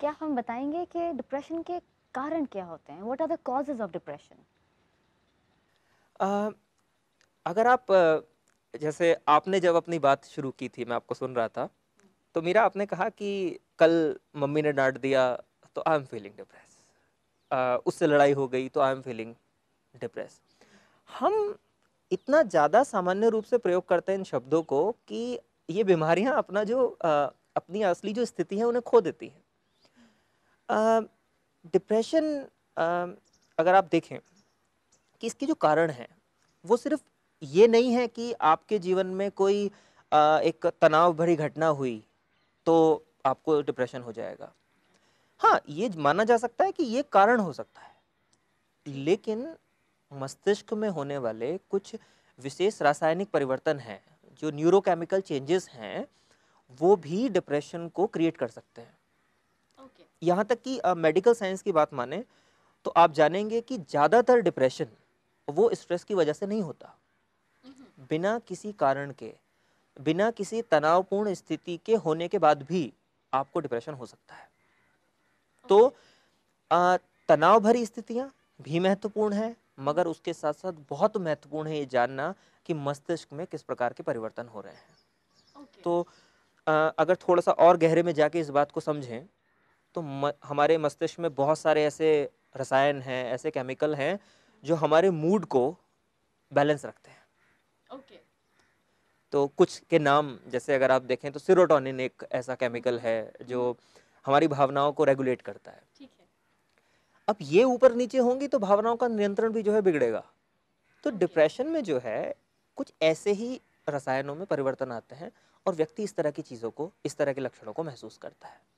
क्या हम बताएंगे कि डिप्रेशन के कारण क्या होते हैं what are the causes of depression अगर आप जैसे आपने जब अपनी बात शुरू की थी मैं आपको सुन रहा था तो मेरा आपने कहा कि कल मम्मी ने डांट दिया तो आई एम फीलिंग डिप्रेस उससे लड़ाई हो गई तो आई एम फीलिंग डिप्रेस हम इतना ज़्यादा सामान्य रूप से प्रयोग करते हैं इन शब्दों को कि ये बीमारियां अपना जो आ, अपनी असली जो स्थिति है उन्हें खो देती हैं डिप्रेशन अगर आप देखें कि इसके जो कारण हैं वो सिर्फ ये नहीं है कि आपके जीवन में कोई आ, एक तनाव भरी घटना हुई तो आपको डिप्रेशन हो जाएगा हाँ ये माना जा सकता है कि ये कारण हो सकता है लेकिन मस्तिष्क में होने वाले कुछ विशेष रासायनिक परिवर्तन हैं जो न्यूरोकेमिकल चेंजेस हैं वो भी डिप्रेशन को क्रिएट कर सकते हैं okay. यहाँ तक कि मेडिकल साइंस की बात माने तो आप जानेंगे कि ज़्यादातर डिप्रेशन वो स्ट्रेस की वजह से नहीं होता mm-hmm. बिना किसी कारण के बिना किसी तनावपूर्ण स्थिति के होने के बाद भी आपको डिप्रेशन हो सकता है तो आ, तनाव भरी स्थितियाँ भी महत्वपूर्ण है मगर उसके साथ साथ बहुत महत्वपूर्ण है ये जानना कि मस्तिष्क में किस प्रकार के परिवर्तन हो रहे हैं तो आ, अगर थोड़ा सा और गहरे में जाके इस बात को समझें तो म, हमारे मस्तिष्क में बहुत सारे ऐसे रसायन हैं ऐसे केमिकल हैं जो हमारे मूड को बैलेंस रखते हैं ओके तो कुछ के नाम जैसे अगर आप देखें तो सिरोटोनिन एक ऐसा केमिकल है जो हमारी भावनाओं को रेगुलेट करता है ठीक है अब ये ऊपर नीचे होंगी तो भावनाओं का नियंत्रण भी जो है बिगड़ेगा तो डिप्रेशन में जो है कुछ ऐसे ही रसायनों में परिवर्तन आते हैं और व्यक्ति इस तरह की चीज़ों को इस तरह के लक्षणों को महसूस करता है